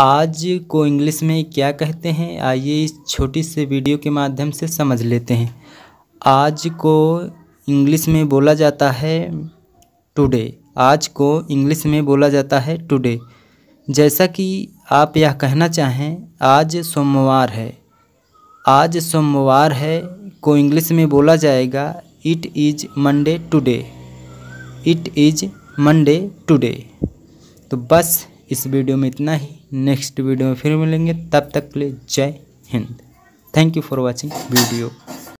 आज को इंग्लिश में क्या कहते हैं आइए इस छोटी से वीडियो के माध्यम से समझ लेते हैं आज को इंग्लिश में बोला जाता है टुडे आज को इंग्लिश में बोला जाता है टुडे जैसा कि आप यह कहना चाहें आज सोमवार है आज सोमवार है को इंग्लिश में बोला जाएगा it is Monday today it is Monday today तो बस इस वीडियो में इतना ही नेक्स्ट वीडियो में फिर मिलेंगे तब तक के लिए Jai Hind thank you for watching video